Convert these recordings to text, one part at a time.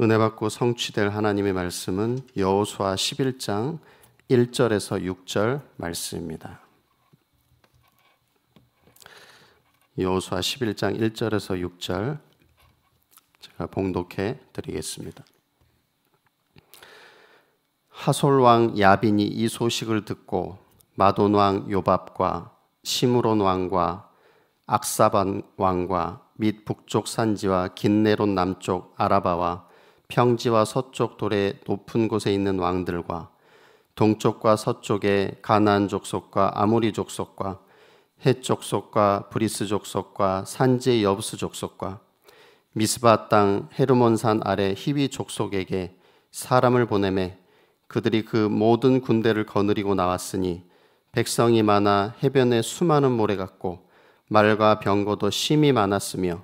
은혜 받고 성취될 하나님의 말씀은 여호수아 11장 1절에서 6절 말씀입니다. 여호수아 11장 1절에서 6절 제가 봉독해 드리겠습니다. 하솔 왕 야빈이 이 소식을 듣고 마돈 왕 요밥과 시므론 왕과 악사반 왕과 및 북쪽 산지와 긴네론 남쪽 아라바와 평지와 서쪽 돌의 높은 곳에 있는 왕들과 동쪽과 서쪽의 가나안 족속과 아모리 족속과 헷 족속과 브리스 족속과 산지의 여부스 족속과 미스바 땅 헤르몬산 아래 히위 족속에게 사람을 보내매 그들이 그 모든 군대를 거느리고 나왔으니 백성이 많아 해변에 수많은 모래 같고 말과 병거도 심이 많았으며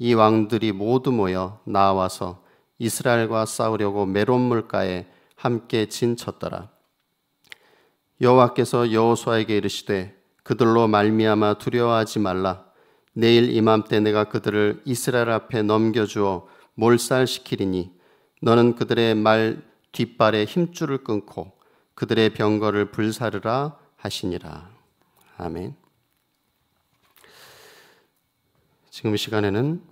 이 왕들이 모두 모여 나와서 이스라엘과 싸우려고 메론 물가에 함께 진쳤더라. 여호와께서 여호수아에게 이르시되 그들로 말미암아 두려워하지 말라. 내일 이맘때 내가 그들을 이스라엘 앞에 넘겨주어 몰살시키리니 너는 그들의 말 뒷발에 힘줄을 끊고 그들의 병거를 불사르라 하시니라. 아멘. 지금 시간에는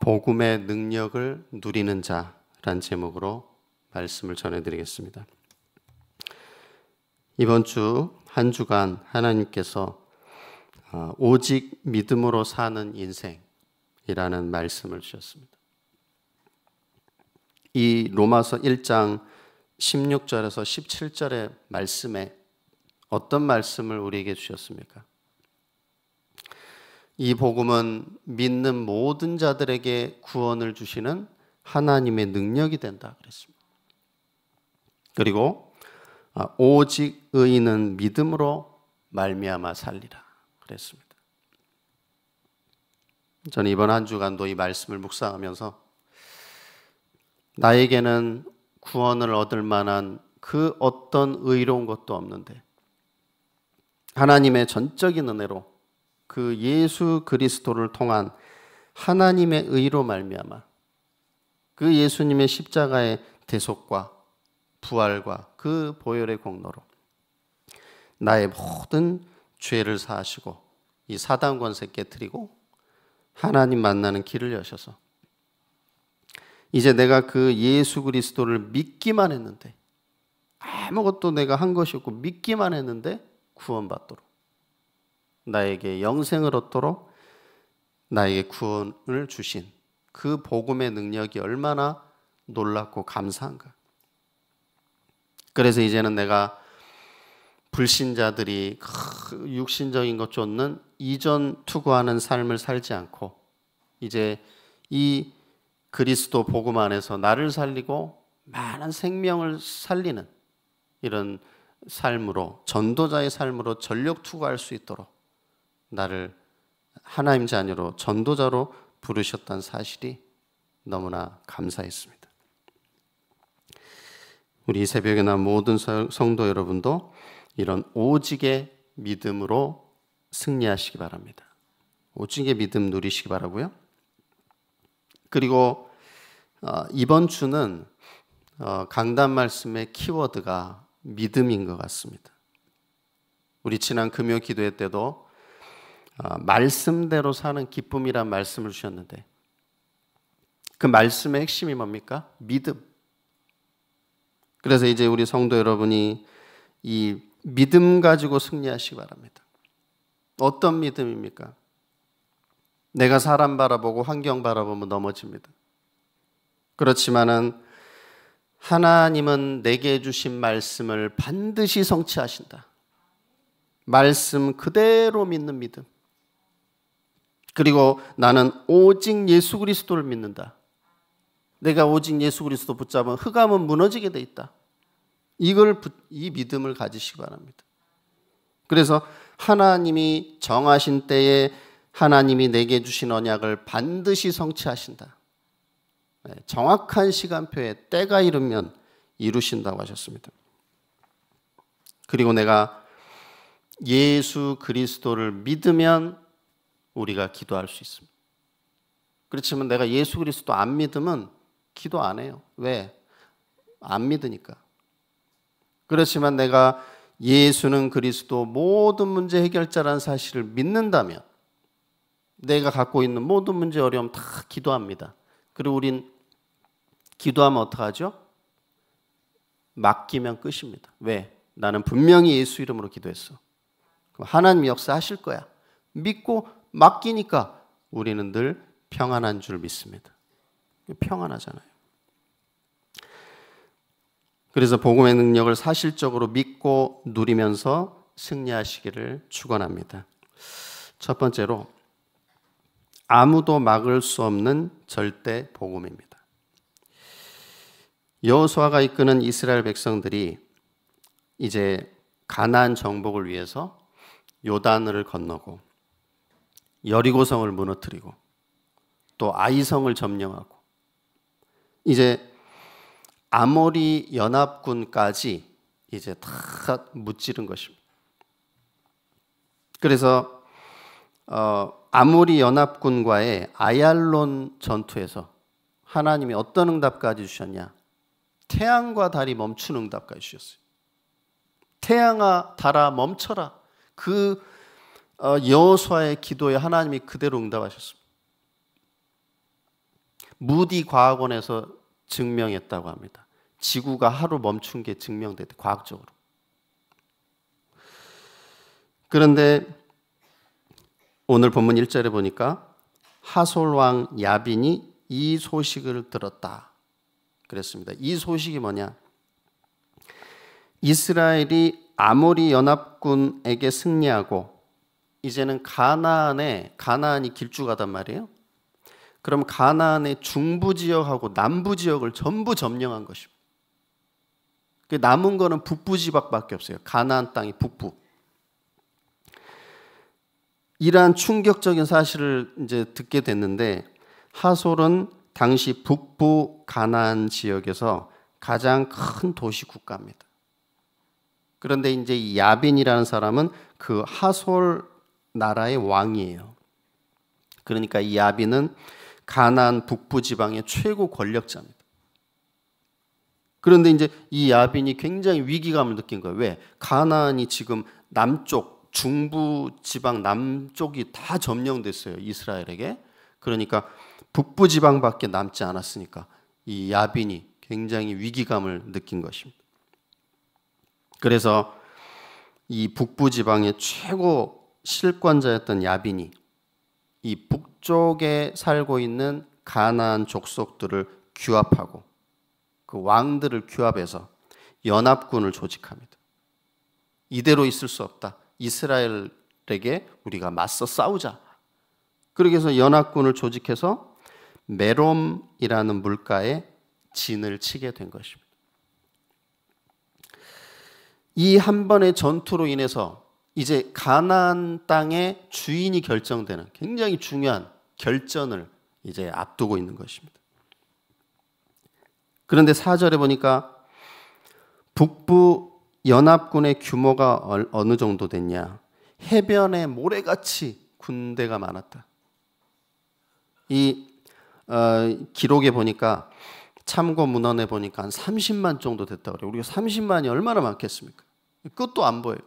복음의 능력을 누리는 자 라는 제목으로 말씀을 전해드리겠습니다. 이번 주 한 주간 하나님께서 어, 오직 믿음으로 사는 인생이라는 말씀을 주셨습니다. 이 로마서 1장 16절에서 17절의 말씀에 어떤 말씀을 우리에게 주셨습니까? 이 복음은 믿는 모든 자들에게 구원을 주시는 하나님의 능력이 된다 그랬습니다. 그리고 아, 오직 의인은 믿음으로 말미암아 살리라 그랬습니다. 저는 이번 한 주간도 이 말씀을 묵상하면서 나에게는 구원을 얻을 만한 그 어떤 의로운 것도 없는데 하나님의 전적인 은혜로 그 예수 그리스도를 통한 하나님의 의로 말미암아 그 예수님의 십자가의 대속과 부활과 그 보혈의 공로로 나의 모든 죄를 사하시고 이 사단 권세 깨뜨리고 하나님 만나는 길을 여셔서 이제 내가 그 예수 그리스도를 믿기만 했는데 아무것도 내가 한 것이 없고 믿기만 했는데 구원받도록 나에게 영생을 얻도록 나에게 구원을 주신 그 복음의 능력이 얼마나 놀랍고 감사한가. 그래서 이제는 내가 불신자들이 육신적인 것 쫓는 이전 투구하는 삶을 살지 않고 이제 이 그리스도 복음 안에서 나를 살리고 많은 생명을 살리는 이런 삶으로 전도자의 삶으로 전력 투구할 수 있도록 나를 하나님 자녀로 전도자로 부르셨던 사실이 너무나 감사했습니다. 우리 새벽에 난 모든 성도 여러분도 이런 오직의 믿음으로 승리하시기 바랍니다. 오직의 믿음 누리시기 바라고요. 그리고 어, 이번 주는 어, 강단 말씀의 키워드가 믿음인 것 같습니다. 우리 지난 금요 기도회 때도 어, 말씀대로 사는 기쁨이란 말씀을 주셨는데 그 말씀의 핵심이 뭡니까? 믿음. 그래서 이제 우리 성도 여러분이 이 믿음 가지고 승리하시기 바랍니다. 어떤 믿음입니까? 내가 사람 바라보고 환경 바라보면 넘어집니다. 그렇지만은 하나님은 내게 주신 말씀을 반드시 성취하신다. 말씀 그대로 믿는 믿음. 그리고 나는 오직 예수 그리스도를 믿는다. 내가 오직 예수 그리스도 붙잡은 흑암은 무너지게 돼 있다. 이걸 이 믿음을 가지시기 바랍니다. 그래서 하나님이 정하신 때에 하나님이 내게 주신 언약을 반드시 성취하신다. 네, 정확한 시간표에 때가 이르면 이루신다고 하셨습니다. 그리고 내가 예수 그리스도를 믿으면 우리가 기도할 수 있습니다. 그렇지만 내가 예수 그리스도 안 믿으면 기도 안 해요. 왜? 안 믿으니까. 그렇지만 내가 예수는 그리스도 모든 문제 해결자라는 사실을 믿는다면 내가 갖고 있는 모든 문제 어려움 다 기도합니다. 그리고 우린 기도하면 어떡하죠? 맡기면 끝입니다. 왜? 나는 분명히 예수 이름으로 기도했어. 그럼 하나님 역사하실 거야. 믿고 맡기니까 우리는 늘 평안한 줄 믿습니다. 평안하잖아요. 그래서 복음의 능력을 사실적으로 믿고 누리면서 승리하시기를 축원합니다. 첫 번째로 아무도 막을 수 없는 절대 복음입니다. 여호수아가 이끄는 이스라엘 백성들이 이제 가나안 정복을 위해서 요단을 건너고 여리고성을 무너뜨리고 또 아이성을 점령하고 이제 아모리 연합군까지 이제 다 무찌른 것입니다. 그래서 어, 아모리 연합군과의 아얄론 전투에서 하나님이 어떤 응답까지 주셨냐? 태양과 달이 멈춘 응답까지 주셨어요. 태양아 달아 멈춰라. 그 어, 여호수아의 기도에 하나님이 그대로 응답하셨습니다. 무디 과학원에서 증명했다고 합니다. 지구가 하루 멈춘 게 증명됐대 과학적으로. 그런데 오늘 본문 1절에 보니까 하솔왕 야빈이 이 소식을 들었다. 그랬습니다. 이 소식이 뭐냐? 이스라엘이 아모리 연합군에게 승리하고 이제는 가나안에 가나안이 길쭉하단 말이에요. 그럼 가나안의 중부 지역하고 남부 지역을 전부 점령한 것입니다. 그 남은 거는 북부 지방밖에 없어요. 가나안 땅이 북부. 이러한 충격적인 사실을 이제 듣게 됐는데 하솔은 당시 북부 가나안 지역에서 가장 큰 도시 국가입니다. 그런데 이제 야빈이라는 사람은 그 하솔 나라의 왕이에요. 그러니까 이 야비는 가나안 북부 지방의 최고 권력자입니다. 그런데 이제 이 야빈이 굉장히 위기감을 느낀 거예요. 왜? 가나안이 지금 남쪽 중부 지방 남쪽이 다 점령됐어요. 이스라엘에게. 그러니까 북부 지방밖에 남지 않았으니까 이 야빈이 굉장히 위기감을 느낀 것입니다. 그래서 이 북부 지방의 최고 실권자였던 야빈이 이 북쪽에 살고 있는 가나안 족속들을 규합하고 그 왕들을 규합해서 연합군을 조직합니다. 이대로 있을 수 없다. 이스라엘에게 우리가 맞서 싸우자. 그렇게해서 연합군을 조직해서 메롬이라는 물가에 진을 치게 된 것입니다. 이 한 번의 전투로 인해서 이제 가나안 땅의 주인이 결정되는 굉장히 중요한 결전을 이제 앞두고 있는 것입니다. 그런데 4절에 보니까 북부 연합군의 규모가 어느 정도 됐냐? 해변에 모래같이 군대가 많았다. 이 어, 기록에 보니까 참고 문헌에 보니까 한 30만 정도 됐다 그래요. 우리가 30만이 얼마나 많겠습니까? 끝도 안 보여요.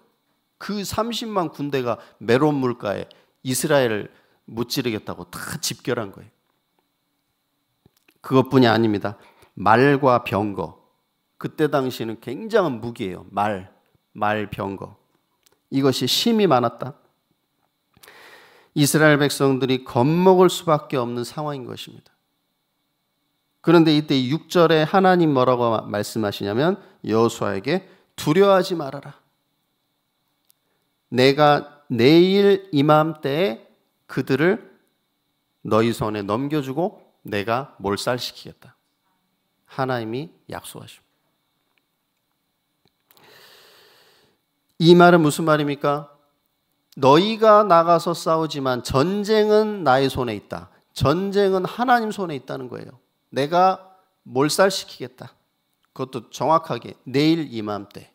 그 30만 군대가 메론 물가에 이스라엘을 무찌르겠다고 다 집결한 거예요. 그것뿐이 아닙니다. 말과 병거. 그때 당시에는 굉장한 무기예요. 말, 말, 병거. 이것이 심이 많았다. 이스라엘 백성들이 겁먹을 수밖에 없는 상황인 것입니다. 그런데 이때 6절에 하나님 뭐라고 말씀하시냐면 여수아에게 두려워하지 말아라. 내가 내일 이맘때에 그들을 너희 손에 넘겨주고 내가 몰살시키겠다. 하나님이 약속하십니다. 이 말은 무슨 말입니까? 너희가 나가서 싸우지만 전쟁은 나의 손에 있다. 전쟁은 하나님 손에 있다는 거예요. 내가 몰살시키겠다. 그것도 정확하게 내일 이맘때.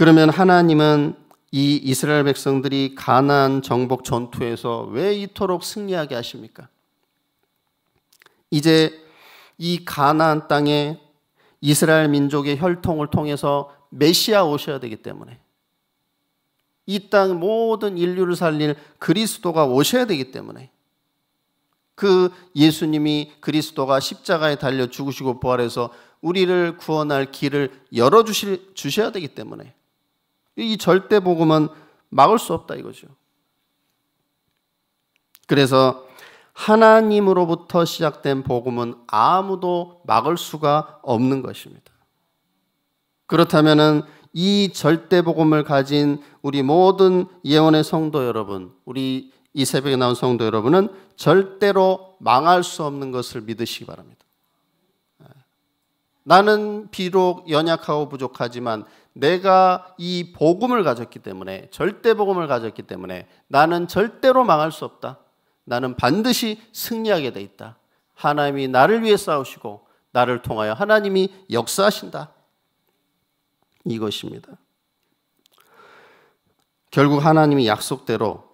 그러면 하나님은 이 이스라엘 백성들이 가나안 정복 전투에서 왜 이토록 승리하게 하십니까? 이제 이 가나안 땅에 이스라엘 민족의 혈통을 통해서 메시아 오셔야 되기 때문에 이 땅 모든 인류를 살릴 그리스도가 오셔야 되기 때문에 그 예수님이 그리스도가 십자가에 달려 죽으시고 부활해서 우리를 구원할 길을 열어 주셔야 되기 때문에 이 절대 복음은 막을 수 없다 이거죠. 그래서 하나님으로부터 시작된 복음은 아무도 막을 수가 없는 것입니다. 그렇다면은 이 절대 복음을 가진 우리 모든 예언의 성도 여러분, 우리 이 새벽에 나온 성도 여러분은 절대로 망할 수 없는 것을 믿으시기 바랍니다. 나는 비록 연약하고 부족하지만 내가 이 복음을 가졌기 때문에 절대 복음을 가졌기 때문에 나는 절대로 망할 수 없다. 나는 반드시 승리하게 돼 있다. 하나님이 나를 위해 싸우시고 나를 통하여 하나님이 역사하신다. 이것입니다. 결국 하나님이 약속대로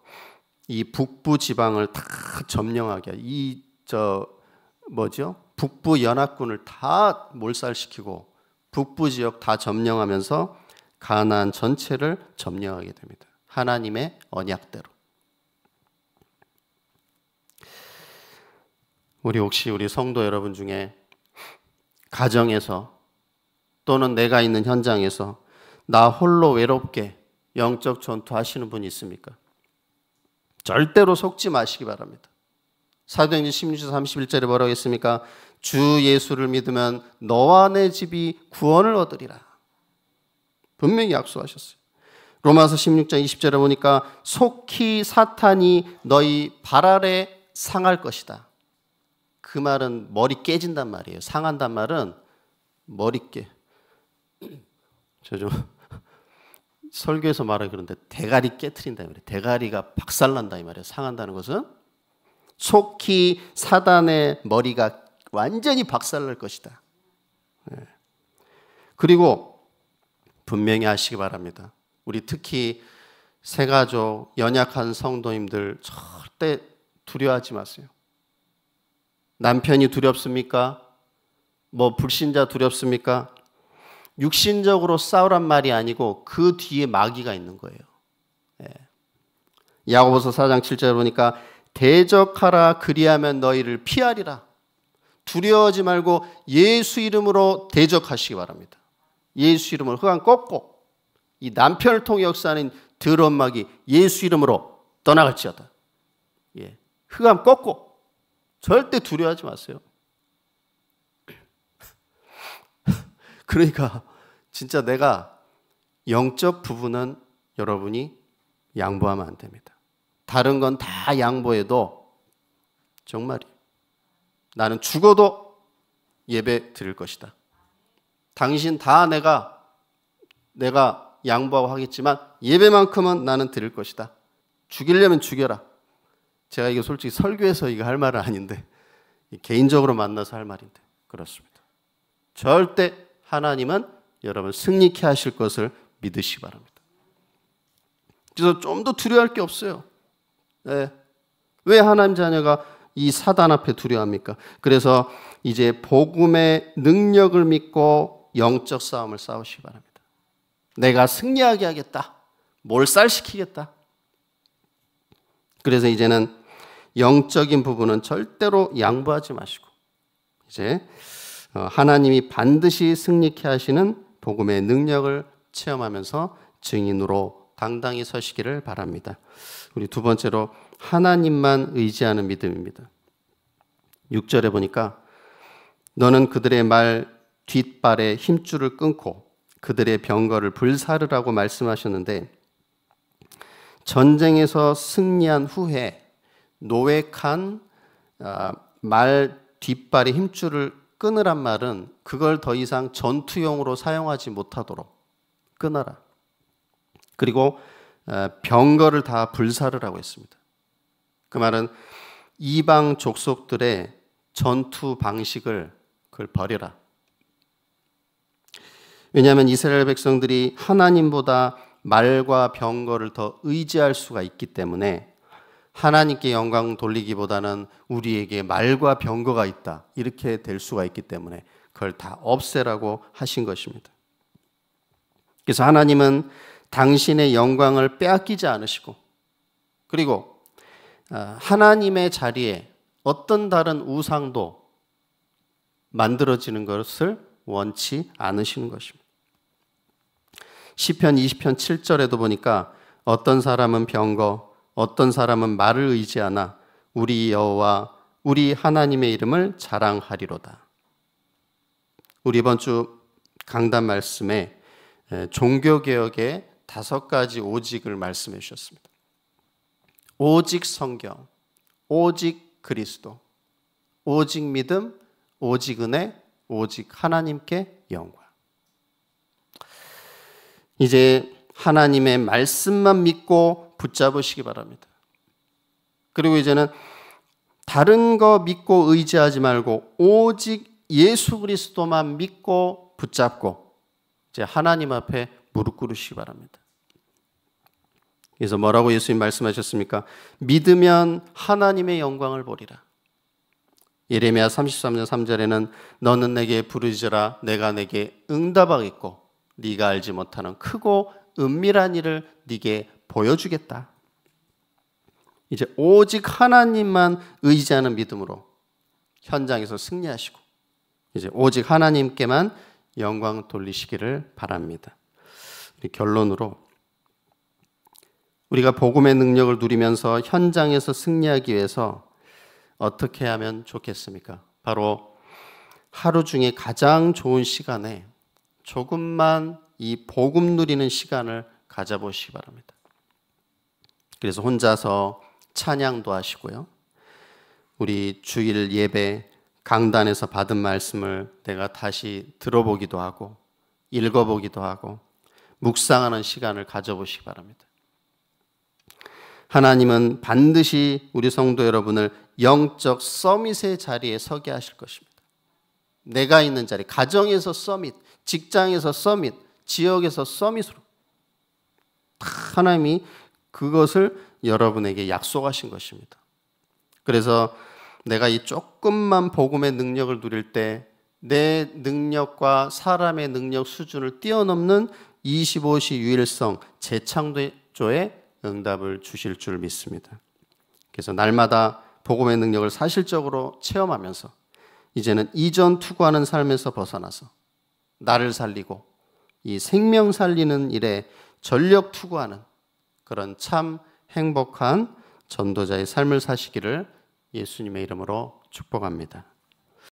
이 북부 지방을 다 점령하게 이 저 뭐죠? 북부 연합군을 다 몰살시키고 북부 지역 다 점령하면서 가나안 전체를 점령하게 됩니다. 하나님의 언약대로. 우리 혹시 우리 성도 여러분 중에 가정에서 또는 내가 있는 현장에서 나 홀로 외롭게 영적 전투 하시는 분 있습니까? 절대로 속지 마시기 바랍니다. 사도행전 16장 31절에 뭐라고 했습니까? 주 예수를 믿으면 너와 내 집이 구원을 얻으리라. 분명히 약속하셨어요. 로마서 16장 20절에 보니까 속히 사탄이 너희 발 아래 상할 것이다. 그 말은 머리 깨진단 말이에요. 상한단 말은 머리 깨. 저 좀 설교에서 말하 그런데 대가리 깨트린다 말이 대가리가 박살난다 이 말이에요. 상한다는 것은 속히 사단의 머리가 완전히 박살날 것이다. 네. 그리고 분명히 하시기 바랍니다. 우리 특히 새가족, 연약한 성도님들 절대 두려워하지 마세요. 남편이 두렵습니까? 뭐 불신자 두렵습니까? 육신적으로 싸우란 말이 아니고 그 뒤에 마귀가 있는 거예요. 네. 야고보서 4장 7절 보니까 대적하라 그리하면 너희를 피하리라. 두려워하지 말고 예수 이름으로 대적하시기 바랍니다. 예수 이름으로 흑암 꺾고 이 남편을 통해 역사하는 드럼막이 예수 이름으로 떠나갈지어다. 예. 흑암 꺾고 절대 두려워하지 마세요. 그러니까 진짜 내가 영적 부분은 여러분이 양보하면 안 됩니다. 다른 건 다 양보해도 정말이에요. 나는 죽어도 예배 드릴 것이다. 당신 다 내가 내가 양보하고 하겠지만 예배만큼은 나는 드릴 것이다. 죽이려면 죽여라. 제가 이거 솔직히 설교해서 이거 할 말은 아닌데 개인적으로 만나서 할 말인데 그렇습니다. 절대 하나님은 여러분 승리케 하실 것을 믿으시기 바랍니다. 그래서 좀 더 두려워할 게 없어요. 네. 왜 하나님 자녀가 이 사단 앞에 두려워합니까? 그래서 이제 복음의 능력을 믿고 영적 싸움을 싸우시기 바랍니다. 내가 승리하게 하겠다. 몰살시키겠다. 그래서 이제는 영적인 부분은 절대로 양보하지 마시고 이제 어, 하나님이 반드시 승리케 하시는 복음의 능력을 체험하면서 증인으로 당당히 서시기를 바랍니다. 우리 두 번째로 하나님만 의지하는 믿음입니다. 6절에 보니까 너는 그들의 말 뒷발에 힘줄을 끊고 그들의 병거를 불사르라고 말씀하셨는데 전쟁에서 승리한 후에 노획한 아, 말 뒷발의 힘줄을 끊으란 말은 그걸 더 이상 전투용으로 사용하지 못하도록 끊어라. 그리고 아, 병거를 다 불사르라고 했습니다. 그 말은 이방 족속들의 전투 방식을 그걸 버려라. 왜냐하면 이스라엘 백성들이 하나님보다 말과 병거를 더 의지할 수가 있기 때문에 하나님께 영광 돌리기보다는 우리에게 말과 병거가 있다. 이렇게 될 수가 있기 때문에 그걸 다 없애라고 하신 것입니다. 그래서 하나님은 당신의 영광을 빼앗기지 않으시고 그리고 어, 하나님의 자리에 어떤 다른 우상도 만들어지는 것을 원치 않으시는 것입니다. 시편 20편 7절에도 보니까 어떤 사람은 병거, 어떤 사람은 말을 의지하나 우리 여호와 우리 하나님의 이름을 자랑하리로다. 우리 이번 주 강단 말씀에 종교 개혁의 다섯 가지 오직을 말씀해 주셨습니다. 오직 성경, 오직 그리스도, 오직 믿음, 오직 은혜, 오직 하나님께 영광. 이제 하나님의 말씀만 믿고 붙잡으시기 바랍니다. 그리고 이제는 다른 거 믿고 의지하지 말고 오직 예수 그리스도만 믿고 붙잡고 이제 하나님 앞에 무릎 꿇으시기 바랍니다. 그래서 뭐라고 예수님 말씀하셨습니까? 믿으면 하나님의 영광을 보리라. 예레미야 33년 3절에는 너는 내게 부르짖으라 내가 네게 응답하겠고 네가 알지 못하는 크고 은밀한 일을 네게 보여주겠다. 이제 오직 하나님만 의지하는 믿음으로 현장에서 승리하시고 이제 오직 하나님께만 영광 돌리시기를 바랍니다. 결론으로 우리가 복음의 능력을 누리면서 현장에서 승리하기 위해서 어떻게 하면 좋겠습니까? 바로 하루 중에 가장 좋은 시간에 조금만 이 복음 누리는 시간을 가져보시기 바랍니다. 그래서 혼자서 찬양도 하시고요. 우리 주일 예배 강단에서 받은 말씀을 내가 다시 들어보기도 하고 읽어보기도 하고 묵상하는 시간을 가져보시기 바랍니다. 하나님은 반드시 우리 성도 여러분을 영적 서밋의 자리에 서게 하실 것입니다. 내가 있는 자리, 가정에서 서밋, 직장에서 서밋, 지역에서 서밋으로 하나님이 그것을 여러분에게 약속하신 것입니다. 그래서 내가 이 조금만 복음의 능력을 누릴 때 내 능력과 사람의 능력 수준을 뛰어넘는 25시 유일성 재창조의 응답을 주실 줄 믿습니다. 그래서 날마다 복음의 능력을 사실적으로 체험하면서 이제는 이전 투구하는 삶에서 벗어나서 나를 살리고 이 생명 살리는 일에 전력 투구하는 그런 참 행복한 전도자의 삶을 사시기를 예수님의 이름으로 축복합니다.